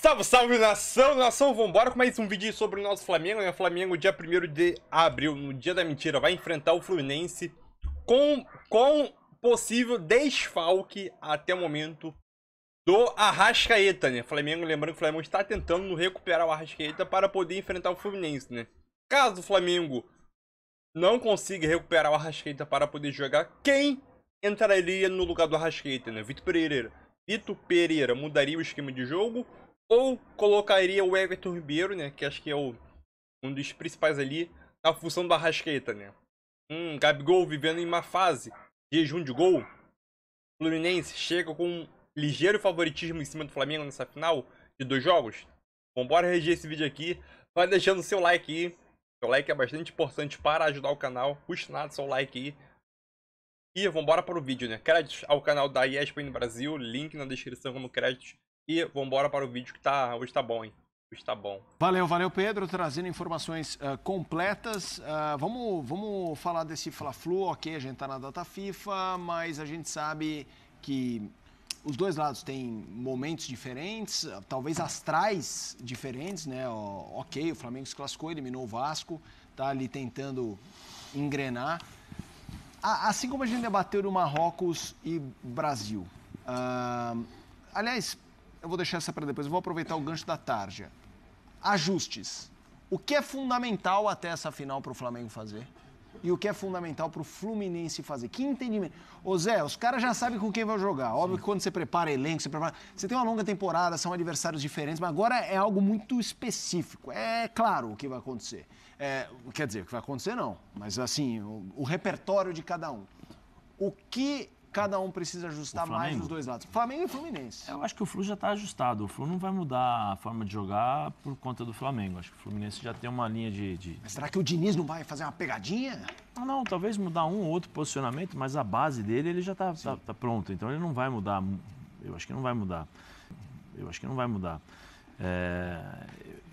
Salve, salve nação, nação, vambora com mais um vídeo sobre o nosso Flamengo, né? O Flamengo, dia 1 de abril, no dia da mentira, vai enfrentar o Fluminense com, com possível desfalque até o momento do Arrascaeta, né? Flamengo, lembrando que o Flamengo está tentando recuperar o Arrascaeta para poder enfrentar o Fluminense, né? Caso o Flamengo não consiga recuperar o Arrascaeta para poder jogar, quem entraria no lugar do Arrascaeta, né? Vitor Pereira. Vitor Pereira mudaria o esquema de jogo ou colocaria o Everton Ribeiro, né? Que acho que é o, um dos principais ali, na função do Arrasqueta, né? Um Gabigol vivendo em uma fase de jejum de gol. Fluminense chega com um ligeiro favoritismo em cima do Flamengo nessa final de dois jogos. Vambora reger esse vídeo aqui. Vai deixando o seu like aí. Seu like é bastante importante para ajudar o canal. Custa nada seu like aí. E vambora para o vídeo, né? Créditos ao canal da ESPN Brasil. Link na descrição como créditos. E vambora para o vídeo que tá, hoje tá bom, hein? Hoje tá bom. Valeu, valeu, Pedro, trazendo informações uh, completas. Uh, vamos, vamos falar desse Fla-Flu, ok, a gente tá na data FIFA, mas a gente sabe que os dois lados têm momentos diferentes, ah, talvez astrais diferentes, né? O, ok, o Flamengo se classificou, eliminou o Vasco, tá ali tentando engrenar. Assim como a gente debateu no Marrocos e Brasil. Uh, aliás, eu vou deixar essa para depois, eu vou aproveitar o gancho da tarde. Ajustes. O que é fundamental até essa final para o Flamengo fazer? E o que é fundamental para o Fluminense fazer? Que entendimento. Ô Zé, os caras já sabem com quem vão jogar. Óbvio Sim. que quando você prepara elenco, você prepara. Você tem uma longa temporada, são adversários diferentes, mas agora é algo muito específico. É claro o que vai acontecer. É, quer dizer, o que vai acontecer não, mas assim, o, o repertório de cada um. O que cada um precisa ajustar mais dos dois lados? Flamengo e Fluminense. Eu acho que o Flu já está ajustado. O Flu não vai mudar a forma de jogar por conta do Flamengo. Acho que o Fluminense já tem uma linha de. de... Mas será que o Diniz não vai fazer uma pegadinha? Não, não, talvez mudar um ou outro posicionamento, mas a base dele ele já está tá, tá pronto. Então ele não vai mudar. Eu acho que não vai mudar. Eu acho que não vai mudar. É,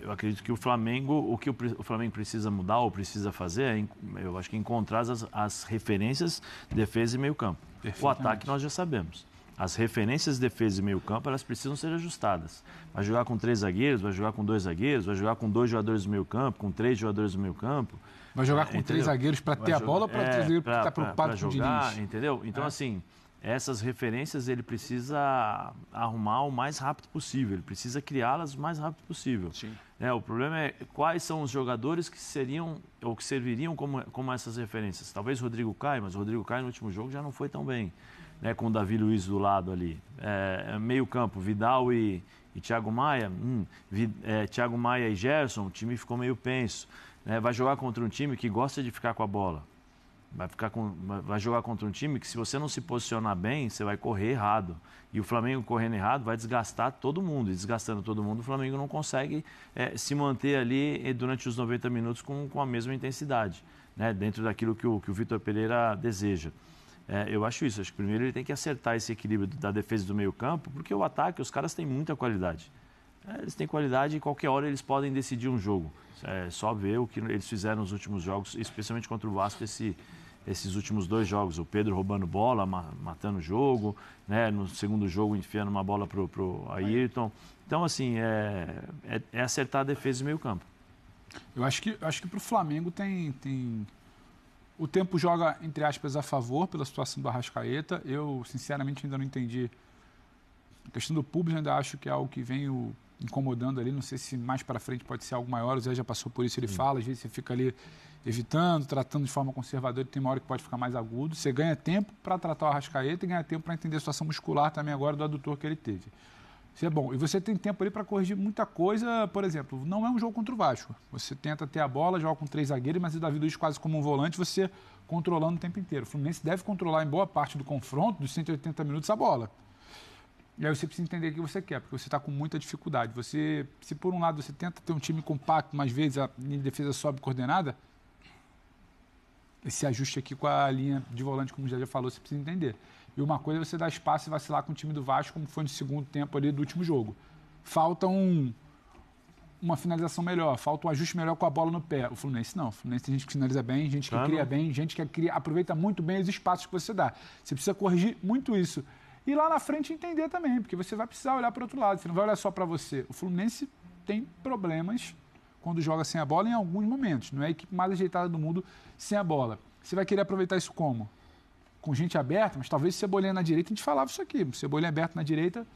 eu acredito que o Flamengo, o que o, Flamengo precisa mudar ou precisa fazer, é, eu acho que encontrar as, as referências defesa e meio campo. O ataque nós já sabemos. As referências defesa e meio campo, elas precisam ser ajustadas. Vai jogar com três zagueiros, vai jogar com dois zagueiros, vai jogar com dois jogadores do meio campo, com três jogadores do meio campo. Vai jogar com é, três zagueiros para ter a bola ou para é, ter zagueiro porque está preocupado pra, pra com o Diniz? Entendeu? Então, é. assim essas referências ele precisa arrumar o mais rápido possível, ele precisa criá-las o mais rápido possível. É, o problema é quais são os jogadores que seriam ou que serviriam como, como essas referências. Talvez Rodrigo Caio, mas o Rodrigo Caio no último jogo já não foi tão bem, né, com o Davi Luiz do lado ali. É, é, meio campo, Vidal e, e Thiago Maia. Hum, Vi, é, Thiago Maia e Gerson, o time ficou meio penso. Né, vai jogar contra um time que gosta de ficar com a bola. Vai, ficar com, vai jogar contra um time que, se você não se posicionar bem, você vai correr errado. E o Flamengo correndo errado vai desgastar todo mundo. E desgastando todo mundo, o Flamengo não consegue é, se manter ali eh, durante os 90 minutos com, com a mesma intensidade, né? dentro daquilo que o, que o Vitor Pereira deseja. É, eu acho isso. Acho que primeiro ele tem que acertar esse equilíbrio da defesa do meio-campo, porque o ataque, os caras têm muita qualidade. É, eles têm qualidade e qualquer hora eles podem decidir um jogo. É só ver o que eles fizeram nos últimos jogos, especialmente contra o Vasco, esse, esses últimos dois jogos. O Pedro roubando bola, matando o jogo, né? no segundo jogo enfiando uma bola para o Ayrton. Então, assim, é, é, é, acertar a defesa e meio campo. Eu acho que, acho que para o Flamengo tem, tem... O tempo joga, entre aspas, a favor pela situação do Arrascaeta. Eu, sinceramente, ainda não entendi. A questão do público ainda acho que é algo que vem o incomodando ali. Não sei se mais para frente pode ser algo maior. O Zé já passou por isso, ele Sim. fala. Às vezes você fica ali evitando, tratando de forma conservadora. Tem uma hora que pode ficar mais agudo. Você ganha tempo para tratar o arrascaeta e ganha tempo para entender a situação muscular também agora do adutor que ele teve. Isso é bom. E você tem tempo ali para corrigir muita coisa. Por exemplo, não é um jogo contra o Vasco. Você tenta ter a bola, joga com três zagueiros, mas o Davi Luiz quase como um volante, você controlando o tempo inteiro. O Fluminense deve controlar em boa parte do confronto, dos 180 minutos, a bola. E aí você precisa entender o que você quer, porque você está com muita dificuldade. Você, se por um lado você tenta ter um time compacto, mas às vezes a linha de defesa sobe coordenada, esse ajuste aqui com a linha de volante, como já já falou, você precisa entender. E uma coisa é você dar espaço e vacilar com o time do Vasco, como foi no segundo tempo ali do último jogo. Falta um, uma finalização melhor, falta um ajuste melhor com a bola no pé. O Fluminense não. O Fluminense tem gente que finaliza bem, gente que cria bem, gente que cria, aproveita muito bem os espaços que você dá. Você precisa corrigir muito isso. E lá na frente entender também, porque você vai precisar olhar para o outro lado, você não vai olhar só para você. O Fluminense tem problemas quando joga sem a bola em alguns momentos. Não é a equipe mais ajeitada do mundo sem a bola. Você vai querer aproveitar isso como? Com gente aberta, mas talvez Cebolinha na direita, a gente falava isso aqui. Cebolinha aberto na direita,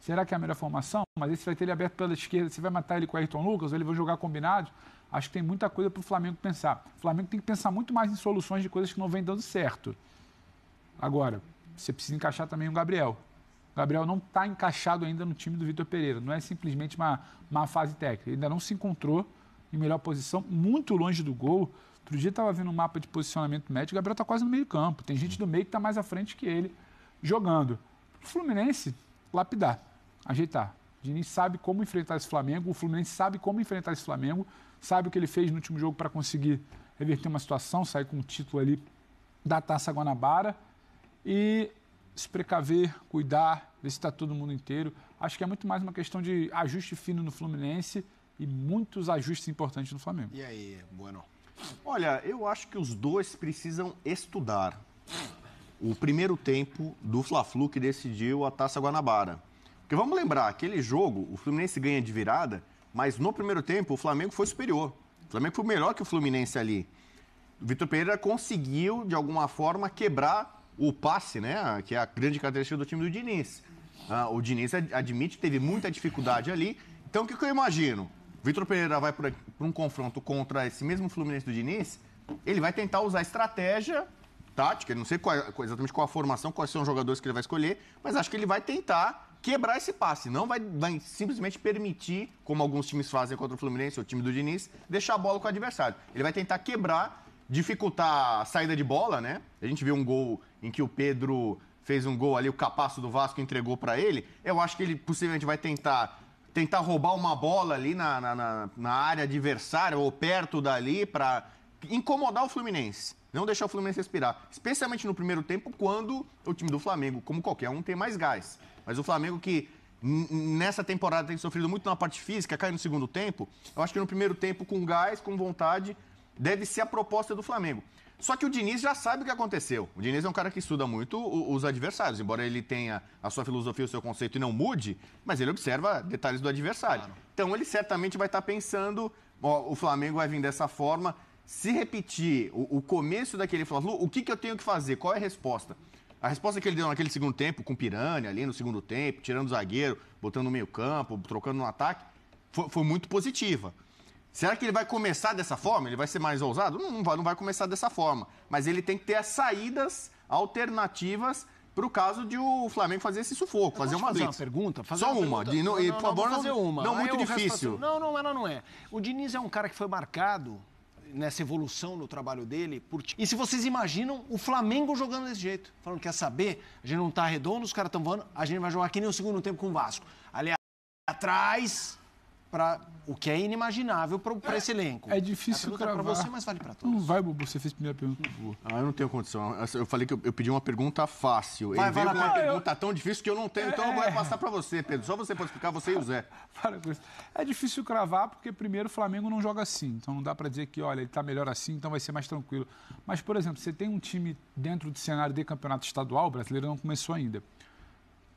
será que é a melhor formação? Mas você vai ter ele aberto pela esquerda, você vai matar ele com o Ayrton Lucas, ou ele vai jogar combinado? Acho que tem muita coisa para o Flamengo pensar. O Flamengo tem que pensar muito mais em soluções de coisas que não vem dando certo. Agora, você precisa encaixar também o Gabriel. O Gabriel não está encaixado ainda no time do Vitor Pereira. Não é simplesmente uma, uma fase técnica. Ele ainda não se encontrou em melhor posição, muito longe do gol. Outro dia estava vendo um mapa de posicionamento médio, o Gabriel está quase no meio campo. Tem gente do meio que está mais à frente que ele jogando. O Fluminense, lapidar, ajeitar. O Diniz sabe como enfrentar esse Flamengo, o Fluminense sabe como enfrentar esse Flamengo, sabe o que ele fez no último jogo para conseguir reverter uma situação, sair com o título ali da Taça Guanabara e se precaver, cuidar, ver se está todo mundo inteiro. Acho que é muito mais uma questão de ajuste fino no Fluminense e muitos ajustes importantes no Flamengo. E aí, Bueno? Olha, eu acho que os dois precisam estudar o primeiro tempo do Fla-Flu que decidiu a Taça Guanabara. Porque vamos lembrar, aquele jogo, o Fluminense ganha de virada, mas no primeiro tempo o Flamengo foi superior. O Flamengo foi melhor que o Fluminense ali. O Vitor Pereira conseguiu, de alguma forma, quebrar o passe, né? Que é a grande característica do time do Diniz. Ah, o Diniz admite que teve muita dificuldade ali. Então, o que, que eu imagino? Vitor Pereira vai para um confronto contra esse mesmo Fluminense do Diniz. Ele vai tentar usar estratégia tática, não sei é, qual, exatamente qual a formação, quais são os jogadores que ele vai escolher, mas acho que ele vai tentar quebrar esse passe. Não vai, vai, simplesmente permitir, como alguns times fazem contra o Fluminense, o time do Diniz, deixar a bola com o adversário. Ele vai tentar quebrar dificultar a saída de bola, né? A gente viu um gol em que o Pedro fez um gol ali, o capaço do Vasco entregou para ele. Eu acho que ele possivelmente vai tentar tentar roubar uma bola ali na, na, na área adversária ou perto dali para incomodar o Fluminense. Não deixar o Fluminense respirar. Especialmente no primeiro tempo, quando o time do Flamengo, como qualquer um, tem mais gás. Mas o Flamengo que nessa temporada tem sofrido muito na parte física, cai no segundo tempo. Eu acho que no primeiro tempo, com gás, com vontade, deve ser a proposta do Flamengo. Só que o Diniz já sabe o que aconteceu. O Diniz é um cara que estuda muito os adversários. Embora ele tenha a sua filosofia, o seu conceito e não mude, mas ele observa detalhes do adversário. Claro. Então ele certamente vai estar pensando: ó, o Flamengo vai vir dessa forma. Se repetir o, o começo daquele Flamengo, o que, que eu tenho que fazer? Qual é a resposta? A resposta que ele deu naquele segundo tempo, com Piranha ali no segundo tempo, tirando o zagueiro, botando no meio campo, trocando no ataque, foi, foi muito positiva. Será que ele vai começar dessa forma? Ele vai ser mais ousado? Não, não vai, não vai começar dessa forma. Mas ele tem que ter as saídas alternativas para o caso de o Flamengo fazer esse sufoco, fazer uma fazer Uma pergunta, fazer Só uma, pergunta. De, não, não, e, por favor, não, uma. não muito difícil. Resto, não, não, ela não é. O Diniz é um cara que foi marcado nessa evolução no trabalho dele. Por... E se vocês imaginam o Flamengo jogando desse jeito, falando, quer saber, a gente não está redondo, os caras estão voando, a gente vai jogar aqui nem o segundo tempo com o Vasco. Ali atrás, para o que é inimaginável para esse elenco. É difícil é para você, mas vale para todos. Não vai, Bubu, você fez a primeira pergunta Ah, eu não tenho condição. Eu falei que eu, eu pedi uma pergunta fácil. Vai, Ele vai, veio com uma eu... pergunta tão difícil que eu não tenho, é... então eu vou é. passar para você, Pedro. Só você pode explicar, você e o Zé. Para com isso. É difícil cravar porque, primeiro, o Flamengo não joga assim. Então não dá para dizer que, olha, ele está melhor assim, então vai ser mais tranquilo. Mas, por exemplo, você tem um time dentro do cenário de campeonato estadual, o brasileiro não começou ainda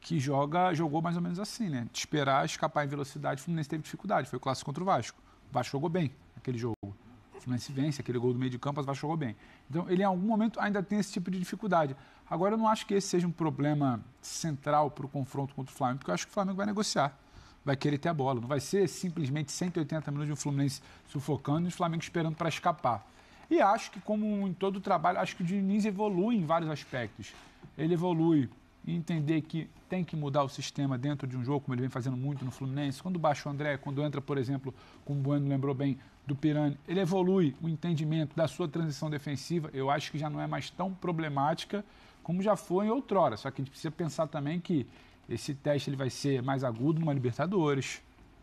que joga, jogou mais ou menos assim, né? De esperar escapar em velocidade, o Fluminense teve dificuldade. Foi o clássico contra o Vasco. O Vasco jogou bem aquele jogo. O Fluminense vence, aquele gol do meio de campo, o Vasco jogou bem. Então, ele em algum momento ainda tem esse tipo de dificuldade. Agora, eu não acho que esse seja um problema central para o confronto contra o Flamengo, porque eu acho que o Flamengo vai negociar. Vai querer ter a bola. Não vai ser simplesmente 180 minutos de um Fluminense sufocando e o Flamengo esperando para escapar. E acho que, como em todo o trabalho, acho que o Diniz evolui em vários aspectos. Ele evolui e entender que tem que mudar o sistema dentro de um jogo, como ele vem fazendo muito no Fluminense. Quando baixa o André, quando entra, por exemplo, como o Bueno lembrou bem, do Pirani, ele evolui o entendimento da sua transição defensiva. Eu acho que já não é mais tão problemática como já foi em outrora. Só que a gente precisa pensar também que esse teste ele vai ser mais agudo numa Libertadores,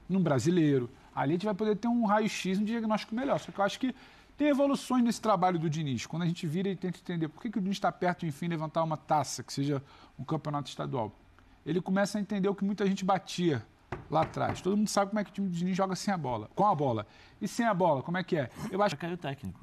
num brasileiro. Ali a gente vai poder ter um raio-x, um diagnóstico melhor. Só que eu acho que tem evoluções nesse trabalho do Diniz. Quando a gente vira e tenta entender por que, que o Diniz está perto de, enfim, levantar uma taça, que seja um campeonato estadual, ele começa a entender o que muita gente batia lá atrás. Todo mundo sabe como é que o time do Diniz joga sem a bola, com a bola. E sem a bola, como é que é? Eu acho que caiu técnico.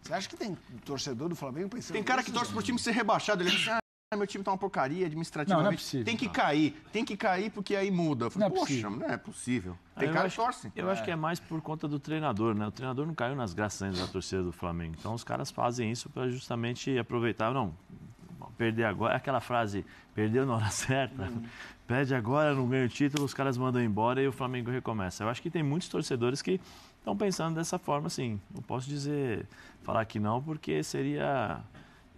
Você acha que tem torcedor do Flamengo pensando Tem cara que torce né? pro time ser rebaixado, ele é ah, meu time tá uma porcaria administrativamente. Não, não é possível. Tem que cair, tem que cair porque aí muda. Falei, não é Poxa, possível. não é possível. Ah, tem cara que torce. Eu é. acho que é mais por conta do treinador, né? O treinador não caiu nas graças da torcida do Flamengo. Então os caras fazem isso para justamente aproveitar. Não, perder agora. É aquela frase, perdeu na hora certa. Hum. perde Pede agora, não ganha o título, os caras mandam embora e o Flamengo recomeça. Eu acho que tem muitos torcedores que estão pensando dessa forma, assim. Não posso dizer, falar que não, porque seria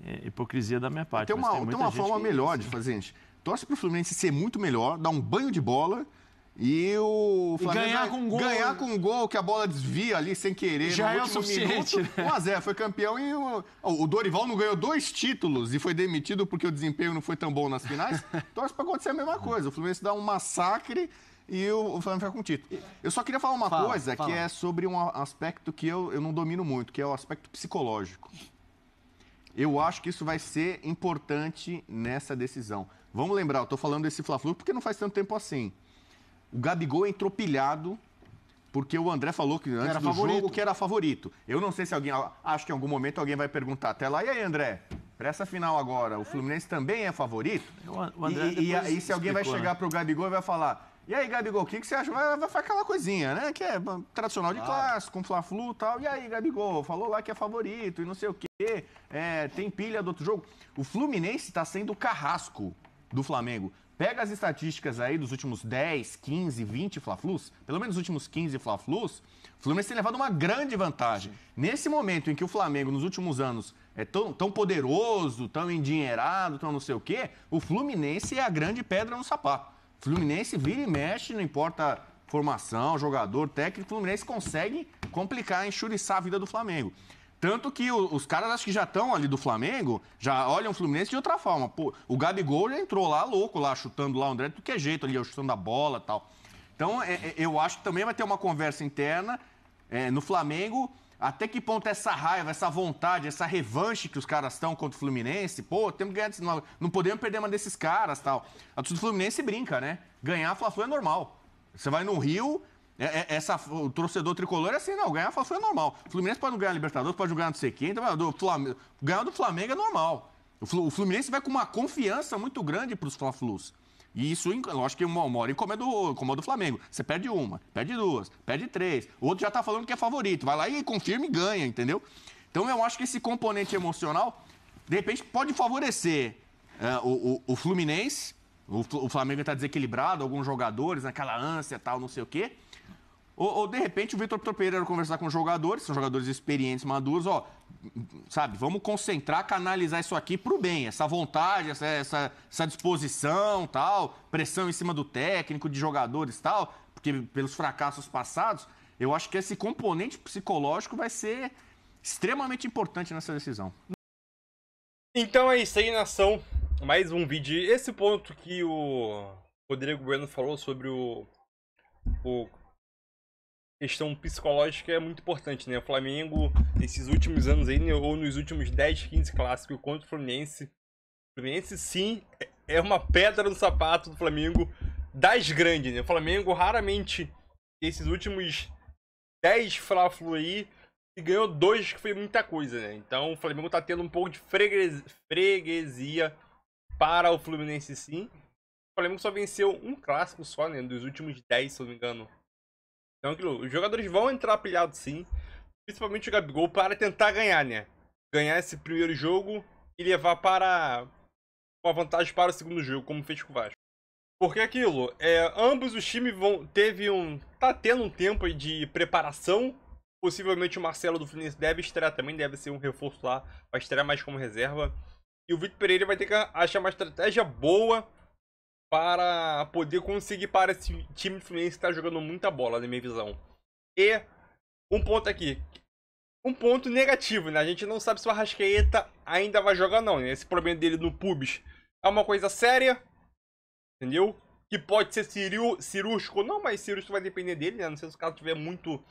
é, hipocrisia da minha parte. Tem uma, tem tem uma forma melhor de fazer gente Torce para o Fluminense ser muito melhor, dar um banho de bola e o Flamengo e ganhar com gol. Ganhar com um gol, que a bola desvia ali sem querer. Já no é o suficiente. Minuto, né? 1x0, foi campeão e o, o, Dorival não ganhou dois títulos e foi demitido porque o desempenho não foi tão bom nas finais. Torce para acontecer a mesma coisa. O Fluminense dá um massacre e o, o Flamengo fica com o título. Eu só queria falar uma fala, coisa fala. que é sobre um aspecto que eu, eu não domino muito, que é o aspecto psicológico. Eu acho que isso vai ser importante nessa decisão. Vamos lembrar, eu estou falando desse Fla-Flu porque não faz tanto tempo assim. O Gabigol entrou pilhado porque o André falou que antes era do favorito. jogo que era favorito. Eu não sei se alguém, acho que em algum momento alguém vai perguntar até lá, e aí André, para essa final agora, o Fluminense também é favorito? O André e, e, e se alguém vai né? chegar para o Gabigol e vai falar, e aí, Gabigol, o que, que você acha? Vai, vai fazer aquela coisinha, né? Que é tradicional de clássico, com um Fla-Flu e tal. E aí, Gabigol, falou lá que é favorito e não sei o quê. É, tem pilha do outro jogo. O Fluminense tá sendo o carrasco do Flamengo. Pega as estatísticas aí dos últimos 10, 15, 20 Fla-Flus, pelo menos os últimos 15 Fla-Flus, o Fluminense tem levado uma grande vantagem. Nesse momento em que o Flamengo, nos últimos anos, é tão, tão poderoso, tão endinheirado, tão não sei o quê, o Fluminense é a grande pedra no sapato. Fluminense vira e mexe, não importa formação, jogador, técnico, Fluminense consegue complicar, enxuriçar a vida do Flamengo. Tanto que os caras acho que já estão ali do Flamengo, já olham o Fluminense de outra forma. Pô, o Gabigol já entrou lá louco, lá chutando lá o André, do que é jeito ali, chutando a bola tal. Então, é, é, eu acho que também vai ter uma conversa interna é, no Flamengo até que ponto essa raiva, essa vontade, essa revanche que os caras estão contra o Fluminense, pô, temos que ganhar, não, não podemos perder uma desses caras tal. A torcida do Fluminense brinca, né? Ganhar Fla-Flu é normal. Você vai no Rio, é, é, essa, o torcedor tricolor é assim, não, ganhar Fla-Flu é normal. O Fluminense pode não ganhar a Libertadores, pode não ganhar não sei quem, então, do Flamengo, ganhar do Flamengo é normal. O Fluminense vai com uma confiança muito grande para os Fla-Flus. E isso, lógico que uma, uma hora incomoda, incomoda o Flamengo. Você perde uma, perde duas, perde três. O outro já está falando que é favorito. Vai lá e confirma e ganha, entendeu? Então eu acho que esse componente emocional, de repente, pode favorecer uh, o, o, Fluminense. O, o Flamengo está desequilibrado, alguns jogadores aquela ânsia tal, não sei o quê. Ou, ou de repente o Vitor Pereira conversar com jogadores, são jogadores experientes, maduros, ó, sabe, vamos concentrar, canalizar isso aqui pro bem, essa vontade, essa, essa, essa disposição, tal, pressão em cima do técnico, de jogadores, tal, porque pelos fracassos passados, eu acho que esse componente psicológico vai ser extremamente importante nessa decisão. Então é isso aí, nação. Mais um vídeo. Esse ponto que o Rodrigo Bueno falou sobre o, o questão psicológica é muito importante, né? O Flamengo, nesses últimos anos aí, né, ou nos últimos 10, 15 clássicos contra o Fluminense, o Fluminense sim é, é uma pedra no sapato do Flamengo das grandes, né? O Flamengo raramente, esses últimos 10 Fla-Flu aí, ganhou dois, que foi muita coisa, né? Então o Flamengo tá tendo um pouco de freguesia para o Fluminense sim. O Flamengo só venceu um clássico só, né? Dos últimos 10, se eu não me engano então, aquilo, os jogadores vão entrar pilhados sim, principalmente o Gabigol, para tentar ganhar, né? Ganhar esse primeiro jogo e levar para uma vantagem para o segundo jogo, como fez com o Vasco. Porque aquilo, é, ambos os times vão, teve um. tá tendo um tempo de preparação. Possivelmente o Marcelo do Fluminense deve estrear também, deve ser um reforço lá, vai estrear mais como reserva. E o Vitor Pereira vai ter que achar uma estratégia boa para poder conseguir para esse time de Fluminense que está jogando muita bola, na minha visão. E um ponto aqui. Um ponto negativo, né? A gente não sabe se o Arrascaeta ainda vai jogar não, né? Esse problema dele no pubis é uma coisa séria, entendeu? Que pode ser cirú cirúrgico não, mas cirúrgico vai depender dele, né? Não sei se o caso tiver muito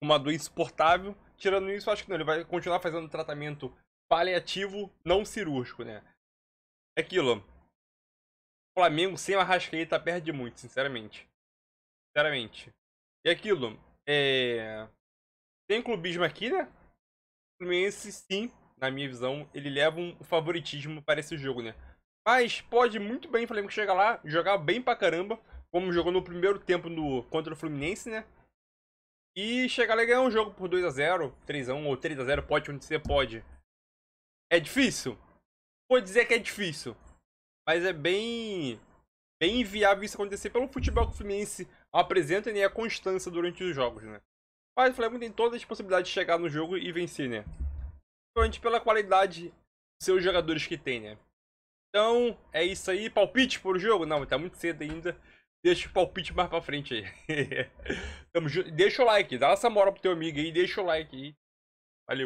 uma doença suportável. Tirando isso, acho que não. Ele vai continuar fazendo tratamento paliativo, não cirúrgico, né? é Aquilo. Flamengo sem o Arrascaeta tá perde muito, sinceramente. Sinceramente. E aquilo, é... Tem clubismo aqui, né? O Fluminense, sim, na minha visão, ele leva um favoritismo para esse jogo, né? Mas pode muito bem o Flamengo chegar lá, jogar bem pra caramba, como jogou no primeiro tempo no, contra o Fluminense, né? E chegar lá e ganhar um jogo por 2x0, 3x1 ou 3x0, pode você pode. É difícil? Vou dizer que é difícil. Mas é bem bem inviável isso acontecer pelo futebol que o Fluminense apresenta né, e a constância durante os jogos, né? Mas o Flamengo tem todas as possibilidades de chegar no jogo e vencer, né? Principalmente pela qualidade dos seus jogadores que tem, né? Então, é isso aí. Palpite por jogo? Não, tá muito cedo ainda. Deixa o palpite mais pra frente aí. deixa o like, dá essa moral pro teu amigo aí, deixa o like aí.